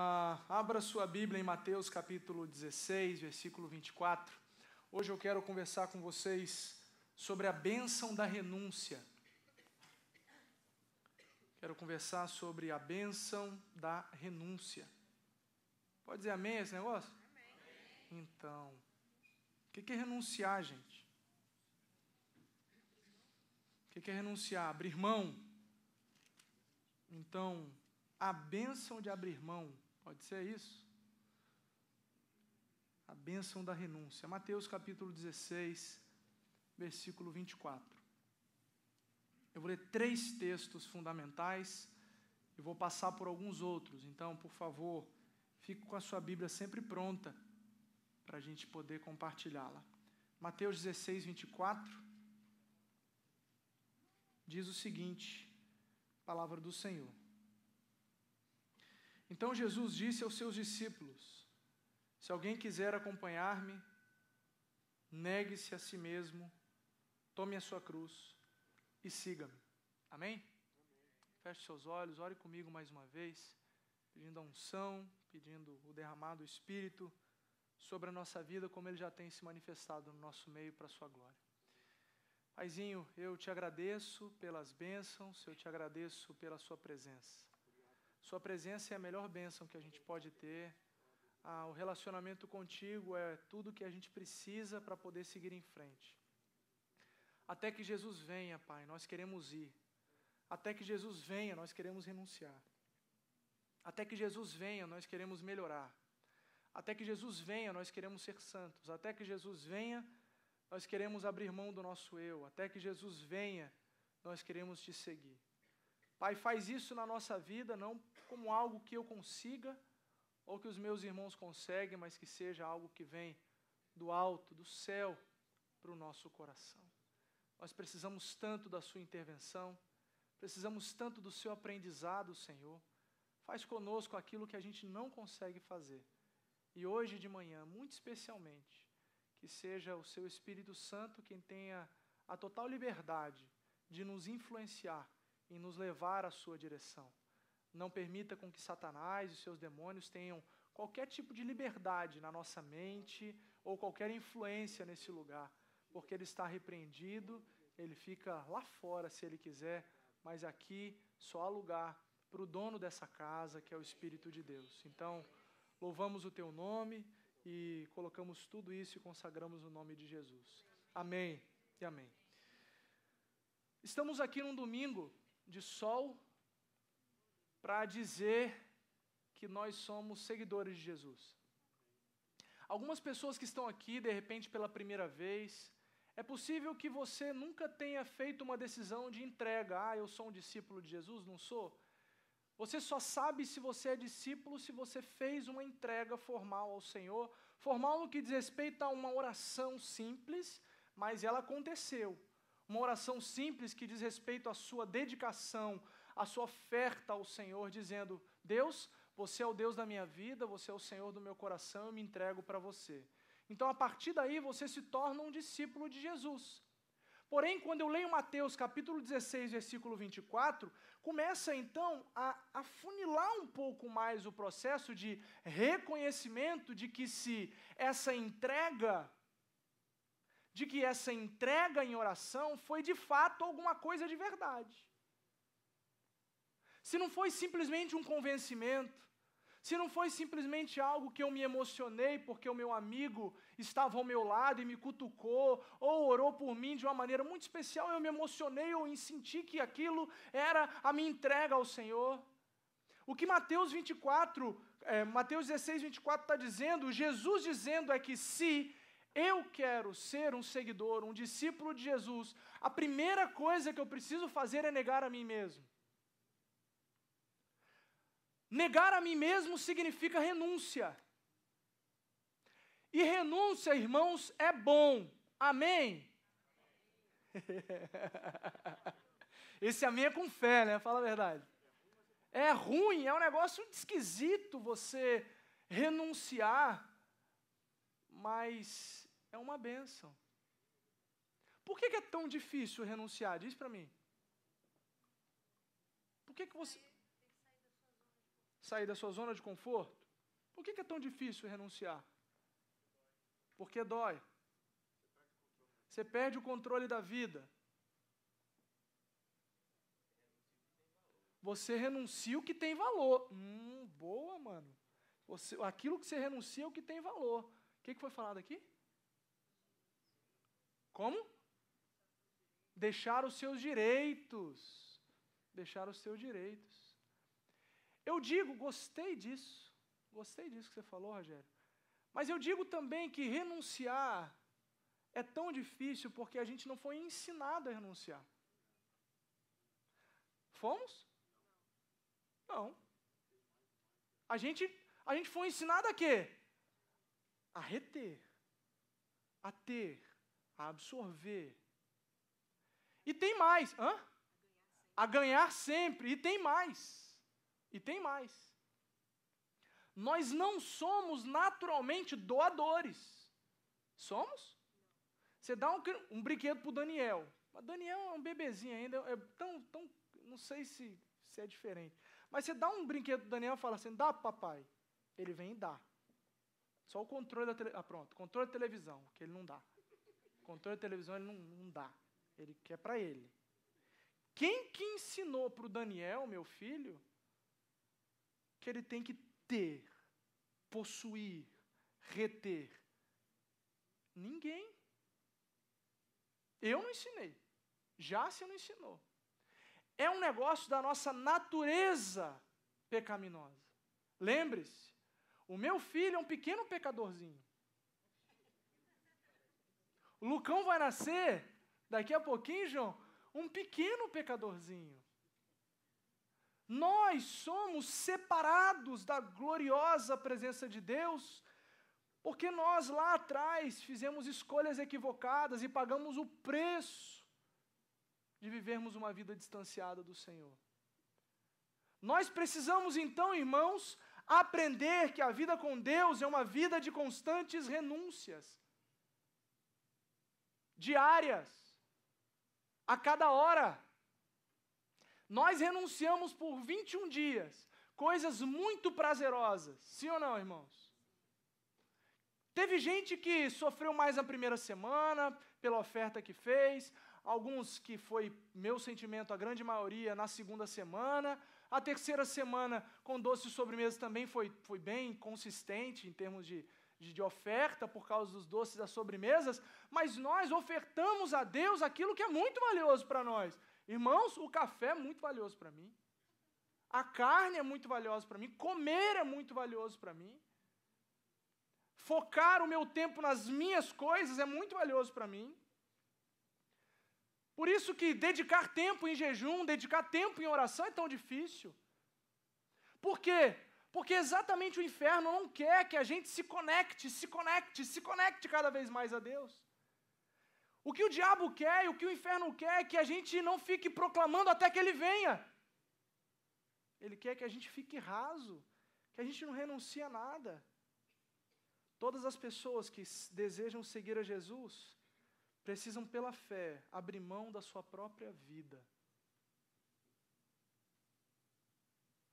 Ah, abra sua Bíblia em Mateus capítulo 16, versículo 24. Hoje eu quero conversar com vocês sobre a bênção da renúncia. Quero conversar sobre a bênção da renúncia. Pode dizer amém esse negócio? Amém. Então, o que é renunciar, gente? O que é renunciar? Abrir mão. Então, a bênção de abrir mão Pode ser isso? A bênção da renúncia. Mateus capítulo 16, versículo 24. Eu vou ler três textos fundamentais e vou passar por alguns outros. Então, por favor, fique com a sua Bíblia sempre pronta para a gente poder compartilhá-la. Mateus 16, 24 diz o seguinte: Palavra do Senhor. Então Jesus disse aos seus discípulos: Se alguém quiser acompanhar-me, negue-se a si mesmo, tome a sua cruz e siga-me. Amém? Amém? Feche seus olhos, ore comigo mais uma vez, pedindo a unção, pedindo o derramado do Espírito sobre a nossa vida, como ele já tem se manifestado no nosso meio para a sua glória. Paizinho, eu te agradeço pelas bênçãos, eu te agradeço pela sua presença. Sua presença é a melhor bênção que a gente pode ter. Ah, o relacionamento contigo é tudo que a gente precisa para poder seguir em frente. Até que Jesus venha, Pai, nós queremos ir. Até que Jesus venha, nós queremos renunciar. Até que Jesus venha, nós queremos melhorar. Até que Jesus venha, nós queremos ser santos. Até que Jesus venha, nós queremos abrir mão do nosso eu. Até que Jesus venha, nós queremos te seguir. Pai, faz isso na nossa vida, não como algo que eu consiga ou que os meus irmãos conseguem, mas que seja algo que vem do alto, do céu, para o nosso coração. Nós precisamos tanto da Sua intervenção, precisamos tanto do Seu aprendizado, Senhor. Faz conosco aquilo que a gente não consegue fazer. E hoje de manhã, muito especialmente, que seja o Seu Espírito Santo quem tenha a total liberdade de nos influenciar em nos levar à sua direção. Não permita com que Satanás e seus demônios tenham qualquer tipo de liberdade na nossa mente ou qualquer influência nesse lugar, porque ele está repreendido, ele fica lá fora se ele quiser, mas aqui só há lugar para o dono dessa casa, que é o Espírito de Deus. Então, louvamos o teu nome e colocamos tudo isso e consagramos o nome de Jesus. Amém e amém. Estamos aqui num domingo de sol para dizer que nós somos seguidores de Jesus. Algumas pessoas que estão aqui, de repente, pela primeira vez, é possível que você nunca tenha feito uma decisão de entrega. Ah, eu sou um discípulo de Jesus? Não sou? Você só sabe se você é discípulo se você fez uma entrega formal ao Senhor. Formal no que diz respeito a uma oração simples, mas ela aconteceu. Uma oração simples que diz respeito à sua dedicação, à sua oferta ao Senhor, dizendo: Deus, você é o Deus da minha vida, você é o Senhor do meu coração, eu me entrego para você. Então, a partir daí, você se torna um discípulo de Jesus. Porém, quando eu leio Mateus capítulo 16, versículo 24, começa então a afunilar um pouco mais o processo de reconhecimento de que se essa entrega de que essa entrega em oração foi de fato alguma coisa de verdade. Se não foi simplesmente um convencimento, se não foi simplesmente algo que eu me emocionei porque o meu amigo estava ao meu lado e me cutucou, ou orou por mim de uma maneira muito especial, eu me emocionei ou senti que aquilo era a minha entrega ao Senhor. O que Mateus 24, é, eh, Mateus 16, 24 está dizendo, Jesus dizendo é que se eu quero ser um seguidor, um discípulo de Jesus, a primeira coisa que eu preciso fazer é negar a mim mesmo. Negar a mim mesmo significa renúncia. E renúncia, irmãos, é bom. Amém? Esse amém é com fé, né? Fala a verdade. É ruim, é um negócio esquisito você renunciar, mas é uma bênção. Por que, que é tão difícil renunciar? Diz para mim. Por que, que você. Sair da sua zona de conforto? Por que, que é tão difícil renunciar? Porque dói. Você perde o controle da vida. Você renuncia o que tem valor. Hum, boa, mano. Você, aquilo que você renuncia é o que tem valor. O que, que foi falado aqui? Como? Deixar os seus direitos. Deixar os seus direitos. Eu digo, gostei disso. Gostei disso que você falou, Rogério. Mas eu digo também que renunciar é tão difícil porque a gente não foi ensinado a renunciar. Fomos? Não. A gente, a gente foi ensinado a quê? A reter, a ter, a absorver. E tem mais. Hã? A ganhar sempre. E tem mais. E tem mais. Nós não somos naturalmente doadores. Somos? Você dá um, um brinquedo para o Daniel. Mas Daniel é um bebezinho ainda, é tão, tão, não sei se, se é diferente. Mas você dá um brinquedo para Daniel e fala assim, dá papai. Ele vem e dá. Só o controle da televisão. Ah, pronto, controle da televisão, que ele não dá. Controle de televisão ele não, não dá. Ele quer para ele. Quem que ensinou para o Daniel, meu filho, que ele tem que ter, possuir, reter? Ninguém. Eu não ensinei. Já se não ensinou. É um negócio da nossa natureza pecaminosa. Lembre-se, o meu filho é um pequeno pecadorzinho. O Lucão vai nascer, daqui a pouquinho, João, um pequeno pecadorzinho. Nós somos separados da gloriosa presença de Deus, porque nós lá atrás fizemos escolhas equivocadas e pagamos o preço de vivermos uma vida distanciada do Senhor. Nós precisamos então, irmãos, aprender que a vida com Deus é uma vida de constantes renúncias diárias, a cada hora. Nós renunciamos por 21 dias coisas muito prazerosas, sim ou não, irmãos? Teve gente que sofreu mais na primeira semana pela oferta que fez, alguns que foi meu sentimento, a grande maioria, na segunda semana. A terceira semana, com doce e sobremesa, também foi, foi bem consistente em termos de de, de oferta por causa dos doces das sobremesas, mas nós ofertamos a Deus aquilo que é muito valioso para nós. Irmãos, o café é muito valioso para mim. A carne é muito valiosa para mim, comer é muito valioso para mim. Focar o meu tempo nas minhas coisas é muito valioso para mim. Por isso que dedicar tempo em jejum, dedicar tempo em oração é tão difícil. Por quê? Porque exatamente o inferno não quer que a gente se conecte, se conecte, se conecte cada vez mais a Deus. O que o diabo quer e o que o inferno quer é que a gente não fique proclamando até que ele venha. Ele quer que a gente fique raso, que a gente não renuncie a nada. Todas as pessoas que desejam seguir a Jesus precisam, pela fé, abrir mão da sua própria vida.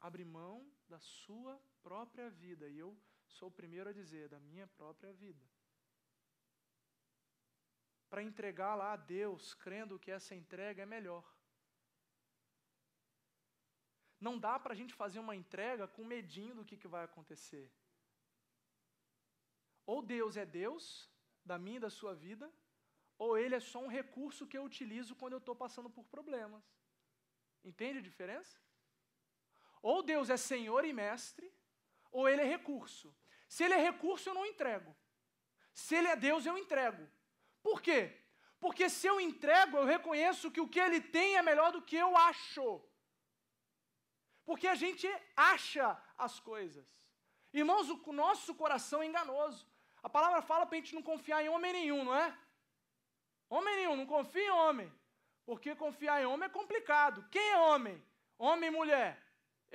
Abrir mão da sua própria vida. E eu sou o primeiro a dizer, da minha própria vida. Para entregar lá a Deus, crendo que essa entrega é melhor. Não dá para a gente fazer uma entrega com medinho do que, que vai acontecer. Ou Deus é Deus, da minha e da sua vida, ou ele é só um recurso que eu utilizo quando eu estou passando por problemas. Entende a diferença? Ou Deus é senhor e mestre, ou ele é recurso. Se ele é recurso, eu não entrego. Se ele é Deus, eu entrego. Por quê? Porque se eu entrego, eu reconheço que o que ele tem é melhor do que eu acho. Porque a gente acha as coisas. Irmãos, o nosso coração é enganoso. A palavra fala para a gente não confiar em homem nenhum, não é? Homem nenhum, não confia em homem. Porque confiar em homem é complicado. Quem é homem? Homem e mulher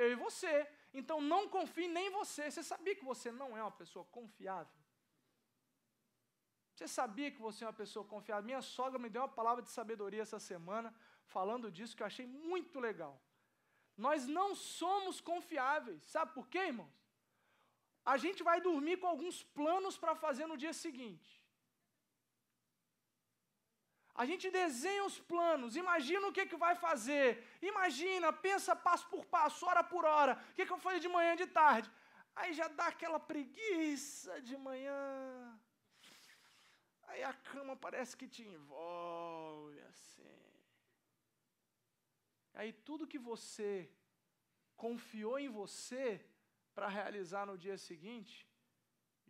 eu e você. Então não confie nem em você. Você sabia que você não é uma pessoa confiável? Você sabia que você é uma pessoa confiável? Minha sogra me deu uma palavra de sabedoria essa semana, falando disso, que eu achei muito legal. Nós não somos confiáveis. Sabe por quê, irmãos? A gente vai dormir com alguns planos para fazer no dia seguinte. A gente desenha os planos, imagina o que, é que vai fazer, imagina, pensa passo por passo, hora por hora, o que, é que eu falei de manhã de tarde. Aí já dá aquela preguiça de manhã. Aí a cama parece que te envolve assim. Aí tudo que você confiou em você para realizar no dia seguinte,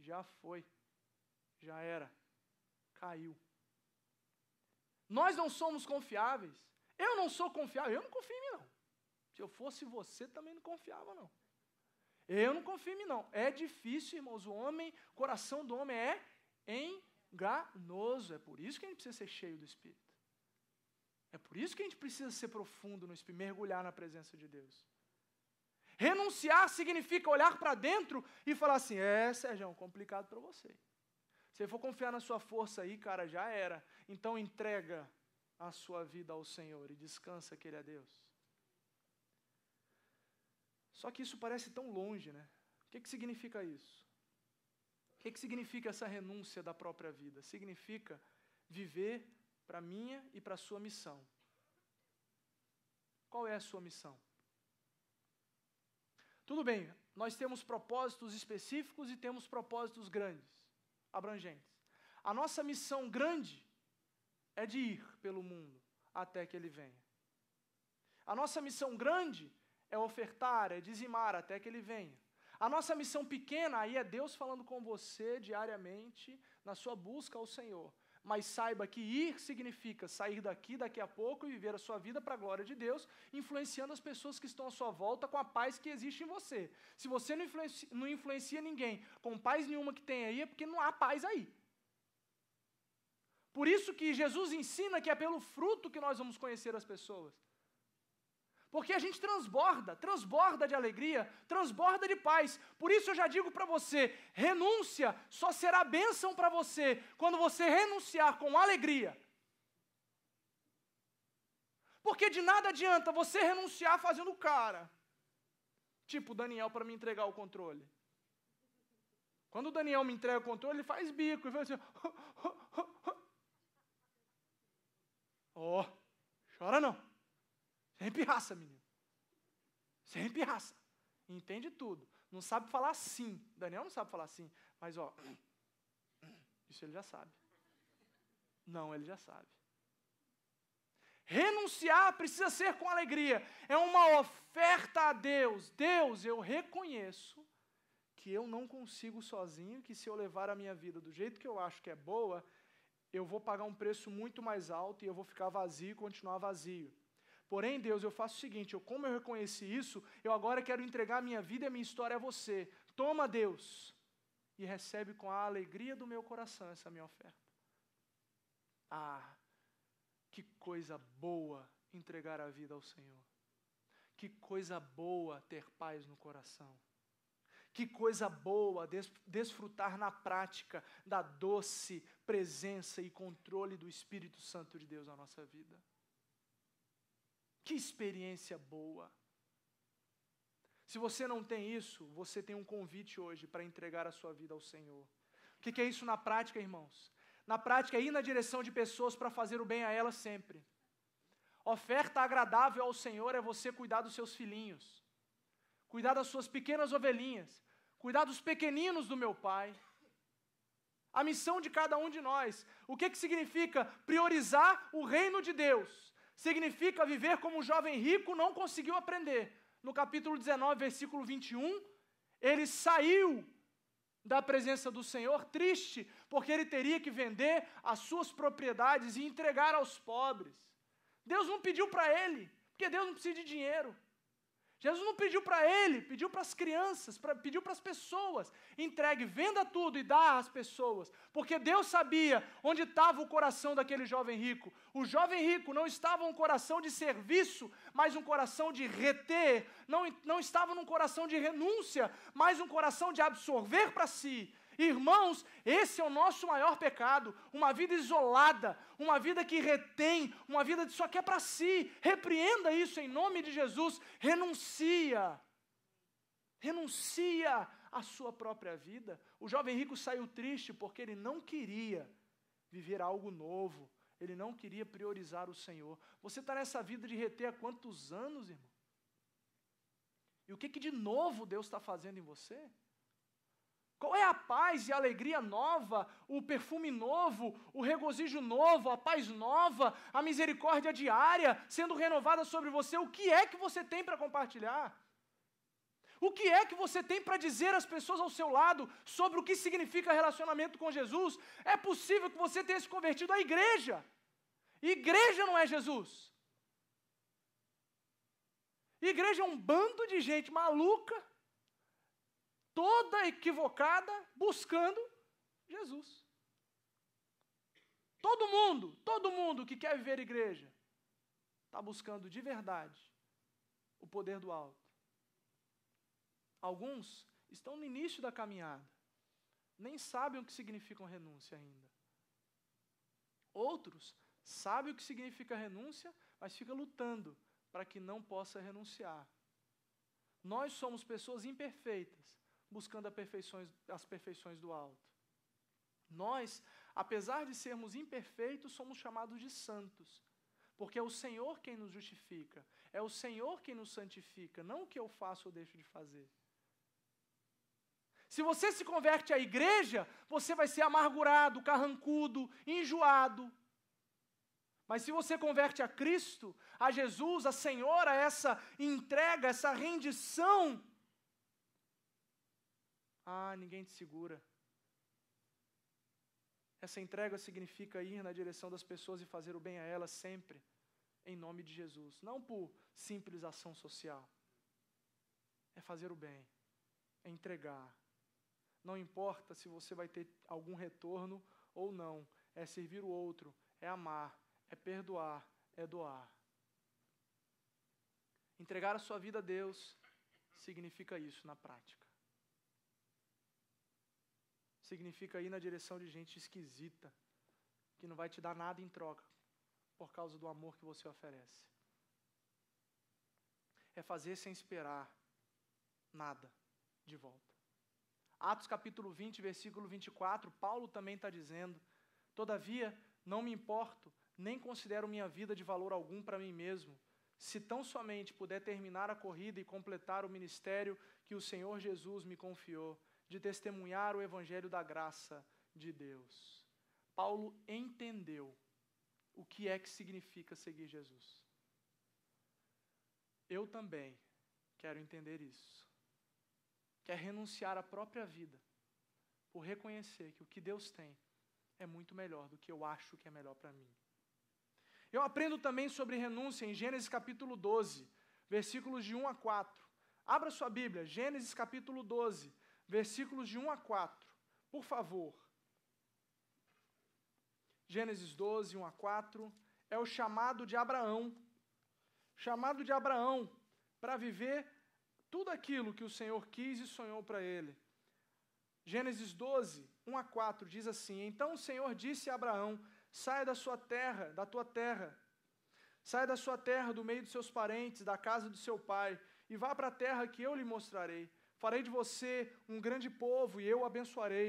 já foi, já era, caiu. Nós não somos confiáveis. Eu não sou confiável, eu não confio em mim, não. Se eu fosse você, também não confiava, não. Eu não confio em mim, não. É difícil, irmãos. O homem, o coração do homem é enganoso. É por isso que a gente precisa ser cheio do Espírito. É por isso que a gente precisa ser profundo no Espírito, mergulhar na presença de Deus. Renunciar significa olhar para dentro e falar assim: é, Sérgio, é complicado para você. Se for confiar na sua força aí, cara, já era. Então entrega a sua vida ao Senhor e descansa que Ele é Deus. Só que isso parece tão longe, né? O que, que significa isso? O que, que significa essa renúncia da própria vida? Significa viver para a minha e para a sua missão. Qual é a sua missão? Tudo bem, nós temos propósitos específicos e temos propósitos grandes abrangentes. A nossa missão grande é de ir pelo mundo até que ele venha. A nossa missão grande é ofertar, é dizimar até que ele venha. A nossa missão pequena aí é Deus falando com você diariamente na sua busca ao Senhor. Mas saiba que ir significa sair daqui daqui a pouco e viver a sua vida para a glória de Deus, influenciando as pessoas que estão à sua volta com a paz que existe em você. Se você não influencia, não influencia ninguém com paz nenhuma que tem aí, é porque não há paz aí. Por isso que Jesus ensina que é pelo fruto que nós vamos conhecer as pessoas. Porque a gente transborda, transborda de alegria, transborda de paz. Por isso eu já digo para você: renúncia só será bênção para você quando você renunciar com alegria. Porque de nada adianta você renunciar fazendo cara. Tipo, Daniel para me entregar o controle. Quando o Daniel me entrega o controle, ele faz bico e faz assim: ó, oh, chora não. Sem é pirraça, menino. Sem é pirraça. Entende tudo. Não sabe falar sim. Daniel não sabe falar sim. Mas, ó, isso ele já sabe. Não, ele já sabe. Renunciar precisa ser com alegria. É uma oferta a Deus. Deus, eu reconheço que eu não consigo sozinho, que se eu levar a minha vida do jeito que eu acho que é boa, eu vou pagar um preço muito mais alto e eu vou ficar vazio e continuar vazio. Porém, Deus, eu faço o seguinte: eu, como eu reconheci isso, eu agora quero entregar a minha vida e a minha história a você. Toma, Deus, e recebe com a alegria do meu coração essa minha oferta. Ah, que coisa boa entregar a vida ao Senhor. Que coisa boa ter paz no coração. Que coisa boa des desfrutar na prática da doce presença e controle do Espírito Santo de Deus na nossa vida. Que experiência boa! Se você não tem isso, você tem um convite hoje para entregar a sua vida ao Senhor. O que, é isso na prática, irmãos? Na prática, é ir na direção de pessoas para fazer o bem a elas sempre. Oferta agradável ao Senhor é você cuidar dos seus filhinhos, cuidar das suas pequenas ovelhinhas, cuidar dos pequeninos do meu pai. A missão de cada um de nós. O que, que significa priorizar o reino de Deus? significa viver como um jovem rico não conseguiu aprender. No capítulo 19, versículo 21, ele saiu da presença do Senhor triste, porque ele teria que vender as suas propriedades e entregar aos pobres. Deus não pediu para ele, porque Deus não precisa de dinheiro. Jesus não pediu para ele, pediu para as crianças, pra, pediu para as pessoas. Entregue, venda tudo e dá às pessoas. Porque Deus sabia onde estava o coração daquele jovem rico. O jovem rico não estava um coração de serviço, mas um coração de reter. Não, não estava num coração de renúncia, mas um coração de absorver para si. Irmãos, esse é o nosso maior pecado, uma vida isolada, uma vida que retém, uma vida que só quer para si. Repreenda isso em nome de Jesus, renuncia. Renuncia à sua própria vida. O jovem rico saiu triste porque ele não queria viver algo novo. Ele não queria priorizar o Senhor. Você está nessa vida de reter há quantos anos, irmão? E o que, que de novo Deus está fazendo em você? Qual é a paz e a alegria nova, o perfume novo, o regozijo novo, a paz nova, a misericórdia diária sendo renovada sobre você? O que é que você tem para compartilhar? O que é que você tem para dizer às pessoas ao seu lado sobre o que significa relacionamento com Jesus? É possível que você tenha se convertido à igreja. Igreja não é Jesus. Igreja é um bando de gente maluca toda equivocada buscando Jesus. Todo mundo, todo mundo que quer viver igreja está buscando de verdade o poder do alto. Alguns estão no início da caminhada, nem sabem o que significa renúncia ainda. Outros sabem o que significa renúncia, mas fica lutando para que não possa renunciar. Nós somos pessoas imperfeitas, buscando perfeições, as perfeições do alto. Nós, apesar de sermos imperfeitos, somos chamados de santos, porque é o Senhor quem nos justifica, é o Senhor quem nos santifica, não o que eu faço ou deixo de fazer. Se você se converte à igreja, você vai ser amargurado, carrancudo, enjoado. Mas se você converte a Cristo, a Jesus, a Senhora, a essa entrega, essa rendição ah, ninguém te segura. Essa entrega significa ir na direção das pessoas e fazer o bem a elas sempre, em nome de Jesus. Não por simples ação social. É fazer o bem, é entregar. Não importa se você vai ter algum retorno ou não, é servir o outro, é amar, é perdoar, é doar. Entregar a sua vida a Deus significa isso na prática significa ir na direção de gente esquisita, que não vai te dar nada em troca, por causa do amor que você oferece. É fazer sem esperar nada de volta. Atos capítulo 20, versículo 24, Paulo também está dizendo: Todavia, não me importo, nem considero minha vida de valor algum para mim mesmo, se tão somente puder terminar a corrida e completar o ministério que o Senhor Jesus me confiou de testemunhar o evangelho da graça de Deus. Paulo entendeu o que é que significa seguir Jesus. Eu também quero entender isso. Quer renunciar à própria vida por reconhecer que o que Deus tem é muito melhor do que eu acho que é melhor para mim. Eu aprendo também sobre renúncia em Gênesis capítulo 12, versículos de 1 a 4. Abra sua Bíblia, Gênesis capítulo 12, versículos de 1 a 4. Por favor. Gênesis 12, 1 a 4, é o chamado de Abraão. Chamado de Abraão para viver tudo aquilo que o Senhor quis e sonhou para ele. Gênesis 12, 1 a 4 diz assim: Então o Senhor disse a Abraão: Saia da sua terra, da tua terra. Saia da sua terra, do meio dos seus parentes, da casa do seu pai, e vá para a terra que eu lhe mostrarei. Farei de você um grande povo e eu o abençoarei.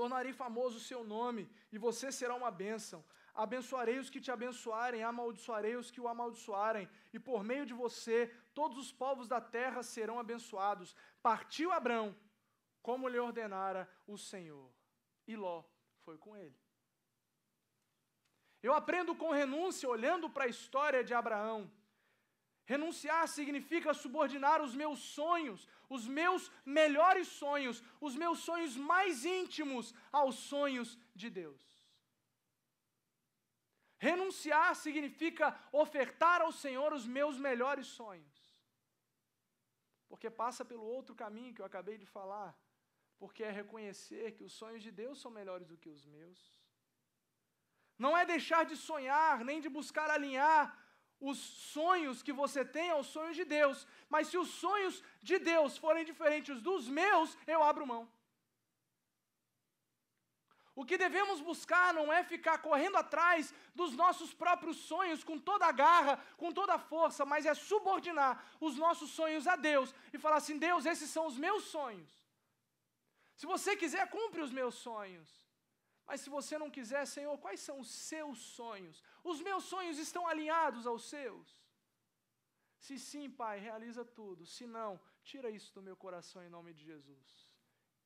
Tornarei famoso o seu nome e você será uma bênção. Abençoarei os que te abençoarem, amaldiçoarei os que o amaldiçoarem, e por meio de você todos os povos da terra serão abençoados. Partiu Abrão, como lhe ordenara o Senhor. E Ló foi com ele. Eu aprendo com renúncia olhando para a história de Abraão. Renunciar significa subordinar os meus sonhos, os meus melhores sonhos, os meus sonhos mais íntimos aos sonhos de Deus. Renunciar significa ofertar ao Senhor os meus melhores sonhos. Porque passa pelo outro caminho que eu acabei de falar, porque é reconhecer que os sonhos de Deus são melhores do que os meus. Não é deixar de sonhar, nem de buscar alinhar os sonhos que você tem aos sonhos de Deus. Mas se os sonhos de Deus forem diferentes dos meus, eu abro mão. O que devemos buscar não é ficar correndo atrás dos nossos próprios sonhos com toda a garra, com toda a força, mas é subordinar os nossos sonhos a Deus e falar assim: Deus, esses são os meus sonhos. Se você quiser, cumpre os meus sonhos. Mas se você não quiser, Senhor, quais são os seus sonhos? Os meus sonhos estão alinhados aos seus? Se sim, Pai, realiza tudo. Se não, tira isso do meu coração em nome de Jesus.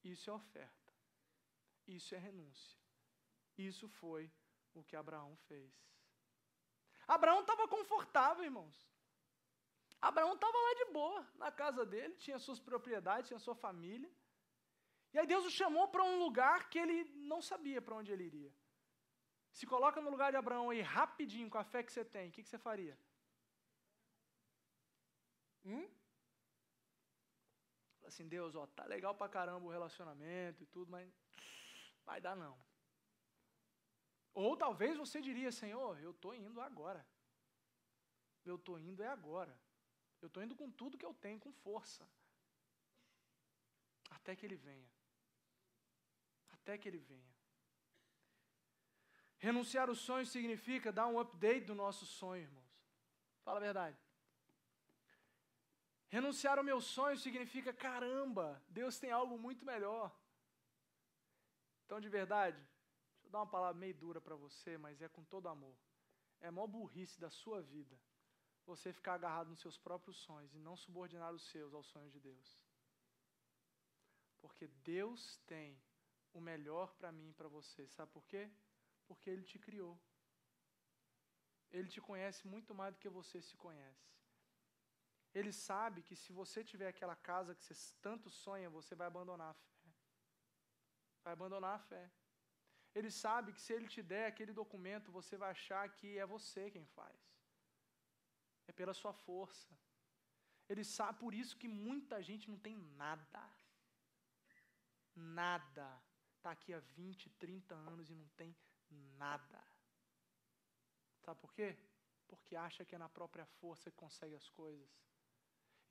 Isso é oferta. Isso é renúncia. Isso foi o que Abraão fez. Abraão estava confortável, irmãos. Abraão estava lá de boa, na casa dele, tinha suas propriedades, tinha sua família. E aí Deus o chamou para um lugar que ele não sabia para onde ele iria. Se coloca no lugar de Abraão aí rapidinho, com a fé que você tem, o que, que você faria? Hum? Assim, Deus, ó, tá legal pra caramba o relacionamento e tudo, mas vai dar não. Ou talvez você diria, Senhor, eu estou indo agora. Eu estou indo é agora. Eu estou indo com tudo que eu tenho, com força. Até que ele venha até que Ele venha. Renunciar o sonho significa dar um update do nosso sonho, irmãos. Fala a verdade. Renunciar ao meu sonho significa, caramba, Deus tem algo muito melhor. Então, de verdade, deixa eu dar uma palavra meio dura para você, mas é com todo amor. É a maior burrice da sua vida você ficar agarrado nos seus próprios sonhos e não subordinar os seus aos sonhos de Deus. Porque Deus tem o melhor para mim e para você. Sabe por quê? Porque Ele te criou. Ele te conhece muito mais do que você se conhece. Ele sabe que se você tiver aquela casa que você tanto sonha, você vai abandonar a fé. Vai abandonar a fé. Ele sabe que se ele te der aquele documento, você vai achar que é você quem faz. É pela sua força. Ele sabe por isso que muita gente não tem nada. Nada está aqui há 20, 30 anos e não tem nada. Sabe por quê? Porque acha que é na própria força que consegue as coisas.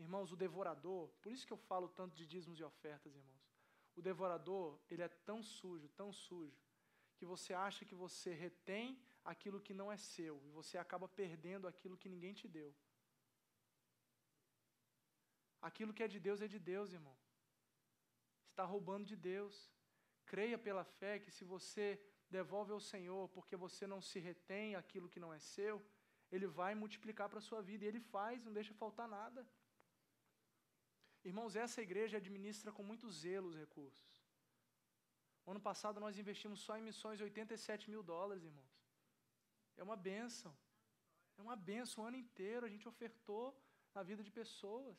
Irmãos, o devorador, por isso que eu falo tanto de dízimos e ofertas, irmãos. O devorador, ele é tão sujo, tão sujo, que você acha que você retém aquilo que não é seu e você acaba perdendo aquilo que ninguém te deu. Aquilo que é de Deus é de Deus, irmão. Está roubando de Deus. Creia pela fé que se você devolve ao Senhor, porque você não se retém aquilo que não é seu, ele vai multiplicar para a sua vida e ele faz, não deixa faltar nada. Irmãos, essa igreja administra com muito zelo os recursos. Ano passado nós investimos só em missões 87 mil dólares, irmãos. É uma benção. É uma benção o ano inteiro. A gente ofertou na vida de pessoas.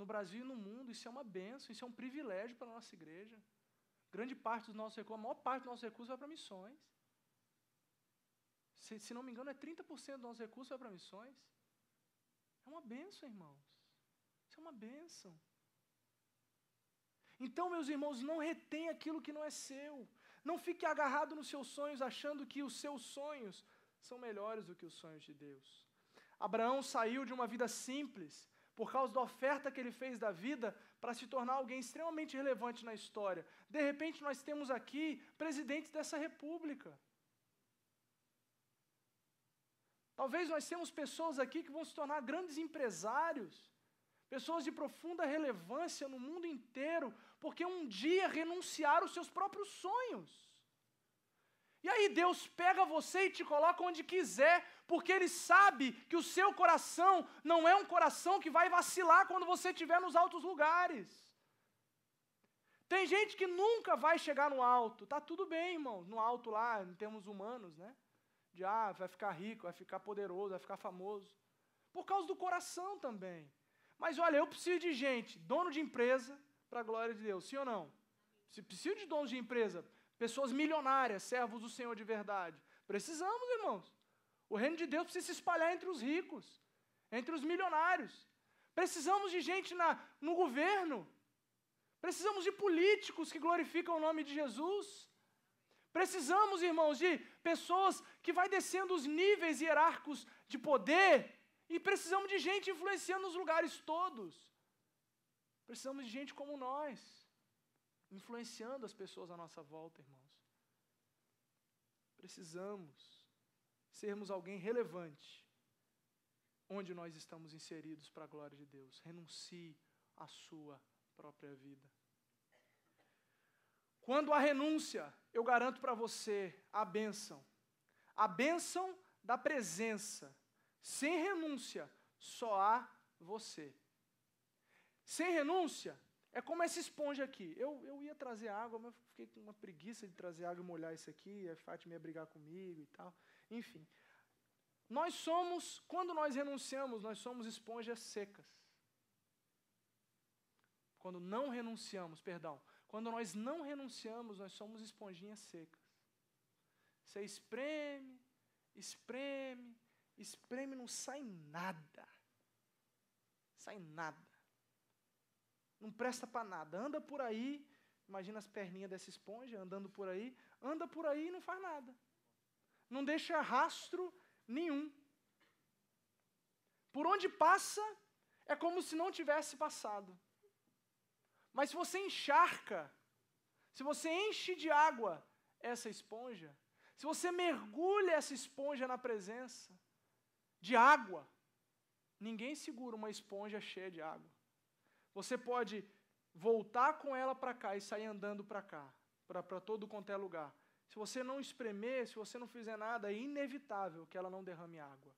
No Brasil e no mundo, isso é uma benção, isso é um privilégio para a nossa igreja. Grande parte dos nossos recursos, a maior parte dos nossos recursos vai para missões. Se, se não me engano, é 30% dos nossos recursos vai para missões. É uma benção, irmãos. Isso é uma benção. Então, meus irmãos, não retém aquilo que não é seu. Não fique agarrado nos seus sonhos, achando que os seus sonhos são melhores do que os sonhos de Deus. Abraão saiu de uma vida simples, por causa da oferta que ele fez da vida, para se tornar alguém extremamente relevante na história. De repente, nós temos aqui presidentes dessa república. Talvez nós temos pessoas aqui que vão se tornar grandes empresários, pessoas de profunda relevância no mundo inteiro, porque um dia renunciaram os seus próprios sonhos. E aí Deus pega você e te coloca onde quiser, porque ele sabe que o seu coração não é um coração que vai vacilar quando você estiver nos altos lugares. Tem gente que nunca vai chegar no alto. Tá tudo bem, irmão, no alto lá, em termos humanos, né? De ah, vai ficar rico, vai ficar poderoso, vai ficar famoso. Por causa do coração também. Mas olha, eu preciso de gente, dono de empresa, para a glória de Deus, sim ou não? Se preciso de donos de empresa, pessoas milionárias, servos do Senhor de verdade. Precisamos, irmãos. O reino de Deus precisa se espalhar entre os ricos, entre os milionários. Precisamos de gente na, no governo. Precisamos de políticos que glorificam o nome de Jesus. Precisamos, irmãos, de pessoas que vai descendo os níveis hierárquicos de poder e precisamos de gente influenciando os lugares todos. Precisamos de gente como nós, influenciando as pessoas à nossa volta, irmãos. Precisamos sermos alguém relevante onde nós estamos inseridos para a glória de Deus. Renuncie à sua própria vida. Quando há renúncia, eu garanto para você a bênção. A bênção da presença. Sem renúncia, só há você. Sem renúncia, é como essa esponja aqui. Eu, eu ia trazer água, mas fiquei com uma preguiça de trazer água e molhar isso aqui. A Fátima ia brigar comigo e tal. Enfim. Nós somos, quando nós renunciamos, nós somos esponjas secas. Quando não renunciamos, perdão, quando nós não renunciamos, nós somos esponjinhas secas. Você espreme, espreme, espreme, não sai nada. Sai nada. Não presta para nada. Anda por aí, imagina as perninhas dessa esponja andando por aí, anda por aí e não faz nada não deixa rastro nenhum. Por onde passa, é como se não tivesse passado. Mas se você encharca, se você enche de água essa esponja, se você mergulha essa esponja na presença de água, ninguém segura uma esponja cheia de água. Você pode voltar com ela para cá e sair andando para cá, para todo quanto é lugar. Se você não espremer, se você não fizer nada, é inevitável que ela não derrame água.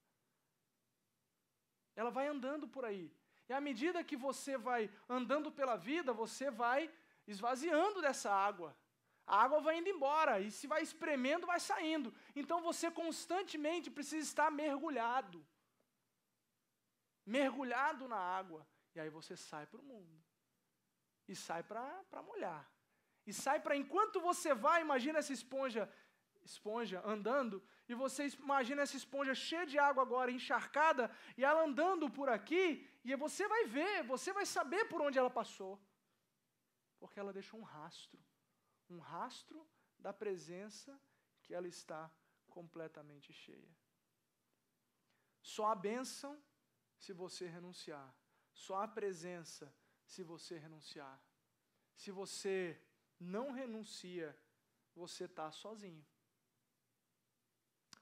Ela vai andando por aí. E à medida que você vai andando pela vida, você vai esvaziando dessa água. A água vai indo embora e se vai espremendo, vai saindo. Então você constantemente precisa estar mergulhado. Mergulhado na água. E aí você sai para o mundo. E sai para molhar e sai para enquanto você vai, imagina essa esponja, esponja andando, e você imagina essa esponja cheia de água agora, encharcada, e ela andando por aqui, e você vai ver, você vai saber por onde ela passou. Porque ela deixou um rastro, um rastro da presença que ela está completamente cheia. Só a bênção se você renunciar. Só a presença se você renunciar. Se você não renuncia, você está sozinho.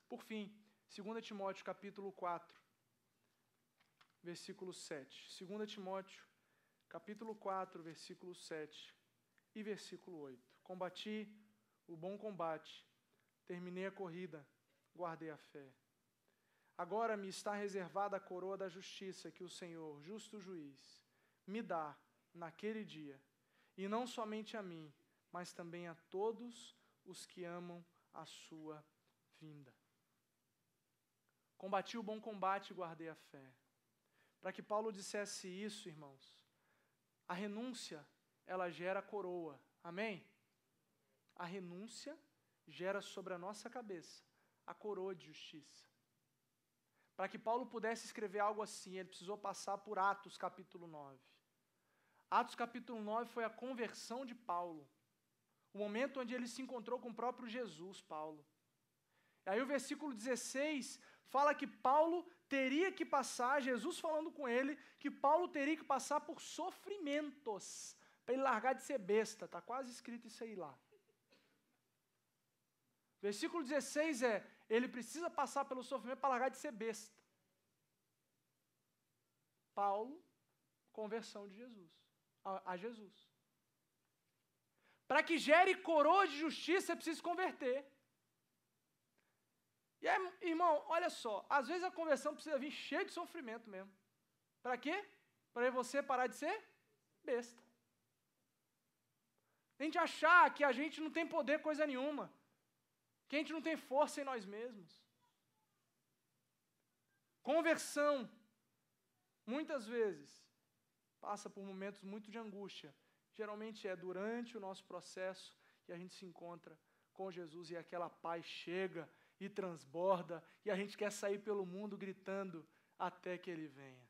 Por fim, 2 Timóteo capítulo 4, versículo 7. 2 Timóteo capítulo 4, versículo 7 e versículo 8. Combati o bom combate, terminei a corrida, guardei a fé. Agora me está reservada a coroa da justiça que o Senhor, justo juiz, me dá naquele dia, e não somente a mim, mas também a todos os que amam a sua vinda. Combati o bom combate e guardei a fé. Para que Paulo dissesse isso, irmãos, a renúncia, ela gera coroa. Amém? A renúncia gera sobre a nossa cabeça a coroa de justiça. Para que Paulo pudesse escrever algo assim, ele precisou passar por Atos capítulo 9. Atos capítulo 9 foi a conversão de Paulo. O momento onde ele se encontrou com o próprio Jesus, Paulo. Aí o versículo 16 fala que Paulo teria que passar, Jesus falando com ele, que Paulo teria que passar por sofrimentos para ele largar de ser besta. Está quase escrito isso aí lá. Versículo 16 é: ele precisa passar pelo sofrimento para largar de ser besta. Paulo, conversão de Jesus, a, a Jesus. Para que gere coroa de justiça, é preciso converter. E aí, irmão, olha só, às vezes a conversão precisa vir cheia de sofrimento mesmo. Para quê? Para você parar de ser besta. A gente achar que a gente não tem poder coisa nenhuma, que a gente não tem força em nós mesmos. Conversão, muitas vezes, passa por momentos muito de angústia, Geralmente é durante o nosso processo que a gente se encontra com Jesus e aquela paz chega e transborda e a gente quer sair pelo mundo gritando até que ele venha.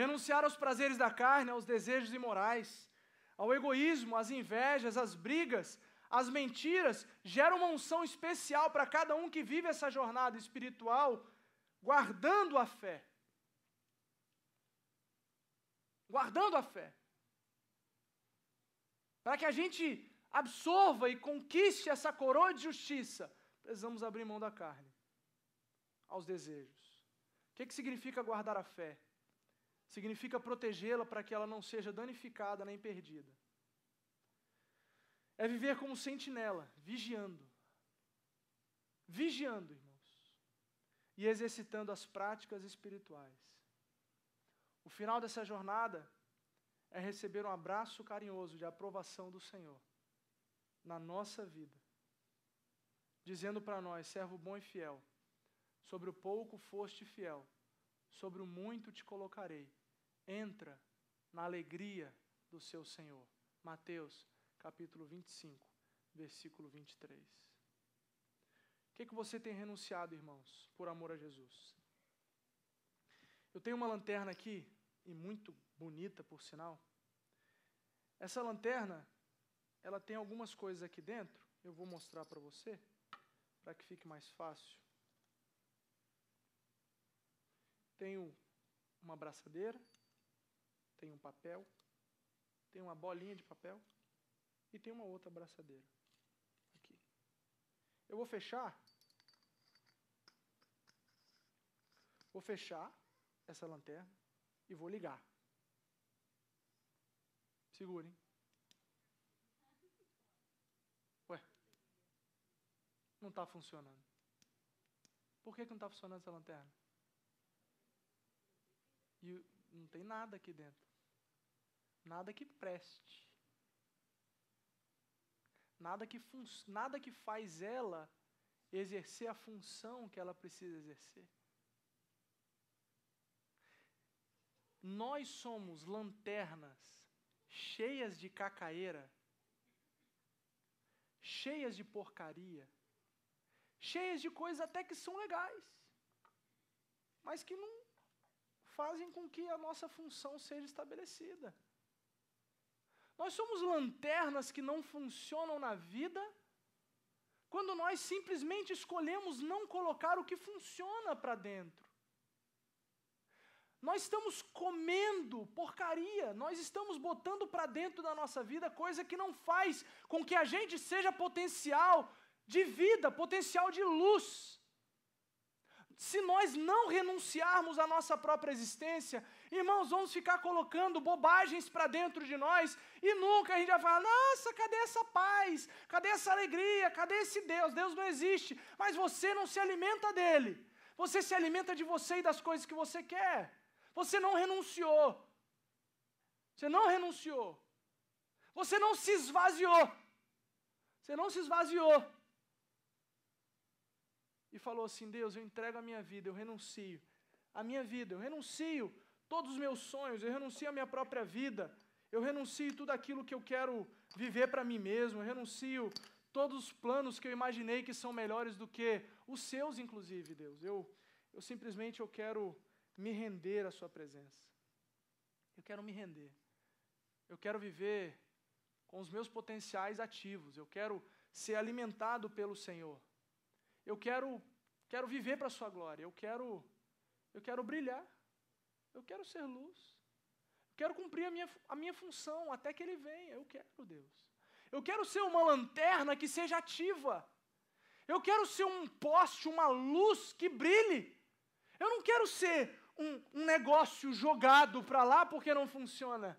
Renunciar aos prazeres da carne, aos desejos imorais, ao egoísmo, às invejas, às brigas, às mentiras, gera uma unção especial para cada um que vive essa jornada espiritual guardando a fé guardando a fé. Para que a gente absorva e conquiste essa coroa de justiça, precisamos abrir mão da carne aos desejos. O que, que significa guardar a fé? Significa protegê-la para que ela não seja danificada nem perdida. É viver como sentinela, vigiando. Vigiando, irmãos. E exercitando as práticas espirituais. O final dessa jornada é receber um abraço carinhoso de aprovação do Senhor na nossa vida, dizendo para nós, servo bom e fiel, sobre o pouco foste fiel, sobre o muito te colocarei. Entra na alegria do seu Senhor. Mateus, capítulo 25, versículo 23. O que, é que você tem renunciado, irmãos, por amor a Jesus? Eu tenho uma lanterna aqui e muito bonita, por sinal. Essa lanterna, ela tem algumas coisas aqui dentro, eu vou mostrar para você, para que fique mais fácil. Tenho uma braçadeira, tem um papel, tem uma bolinha de papel e tem uma outra braçadeira. Aqui. Eu vou fechar. Vou fechar essa lanterna e vou ligar. Segurem. Ué, não está funcionando. Por que, que não está funcionando essa lanterna? E não tem nada aqui dentro. Nada que preste. Nada que, nada que faz ela exercer a função que ela precisa exercer. Nós somos lanternas cheias de cacaeira, cheias de porcaria, cheias de coisas até que são legais, mas que não fazem com que a nossa função seja estabelecida. Nós somos lanternas que não funcionam na vida quando nós simplesmente escolhemos não colocar o que funciona para dentro. Nós estamos comendo porcaria, nós estamos botando para dentro da nossa vida coisa que não faz com que a gente seja potencial de vida, potencial de luz. Se nós não renunciarmos à nossa própria existência, irmãos, vamos ficar colocando bobagens para dentro de nós e nunca a gente vai falar: nossa, cadê essa paz? Cadê essa alegria? Cadê esse Deus? Deus não existe, mas você não se alimenta dele. Você se alimenta de você e das coisas que você quer. Você não renunciou. Você não renunciou. Você não se esvaziou. Você não se esvaziou. E falou assim: Deus, eu entrego a minha vida, eu renuncio. A minha vida, eu renuncio todos os meus sonhos, eu renuncio a minha própria vida, eu renuncio tudo aquilo que eu quero viver para mim mesmo, eu renuncio todos os planos que eu imaginei que são melhores do que os seus, inclusive, Deus. Eu, eu simplesmente eu quero me render à Sua presença. Eu quero me render. Eu quero viver com os meus potenciais ativos. Eu quero ser alimentado pelo Senhor. Eu quero quero viver para a sua glória. Eu quero eu quero brilhar. Eu quero ser luz. Eu quero cumprir a minha, a minha função até que ele venha. Eu quero, Deus. Eu quero ser uma lanterna que seja ativa. Eu quero ser um poste, uma luz que brilhe. Eu não quero ser um, um negócio jogado para lá porque não funciona.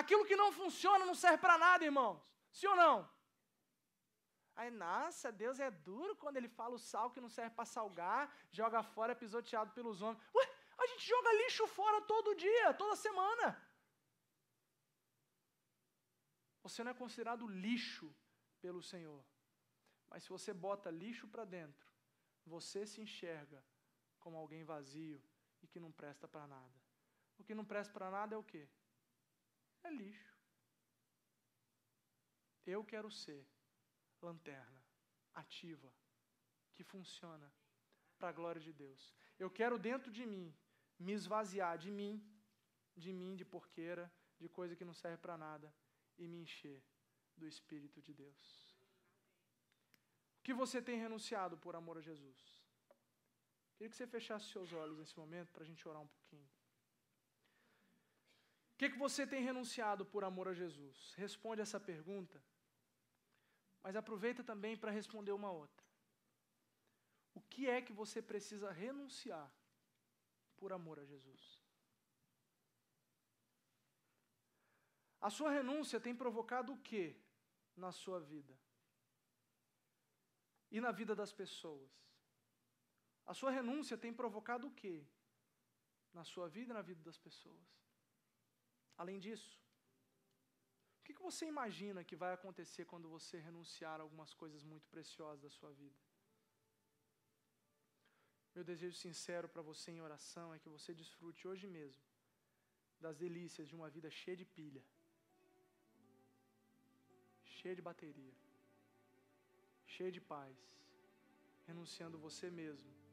Aquilo que não funciona não serve para nada, irmãos. Sim ou não? Aí, nossa, Deus é duro quando ele fala o sal que não serve para salgar, joga fora, é pisoteado pelos homens. Ué, a gente joga lixo fora todo dia, toda semana. Você não é considerado lixo pelo Senhor. Mas se você bota lixo para dentro, você se enxerga como alguém vazio e que não presta para nada. O que não presta para nada é o quê? É lixo. Eu quero ser lanterna ativa que funciona para a glória de Deus. Eu quero dentro de mim me esvaziar de mim, de mim de porqueira, de coisa que não serve para nada e me encher do espírito de Deus. O que você tem renunciado por amor a Jesus? Queria que você fechasse seus olhos nesse momento para a gente orar um pouquinho. O que, que você tem renunciado por amor a Jesus? Responde essa pergunta, mas aproveita também para responder uma outra. O que é que você precisa renunciar por amor a Jesus? A sua renúncia tem provocado o que na sua vida? E na vida das pessoas? A sua renúncia tem provocado o quê? Na sua vida e na vida das pessoas. Além disso, o que você imagina que vai acontecer quando você renunciar a algumas coisas muito preciosas da sua vida? Meu desejo sincero para você em oração é que você desfrute hoje mesmo das delícias de uma vida cheia de pilha, cheia de bateria, cheia de paz, renunciando você mesmo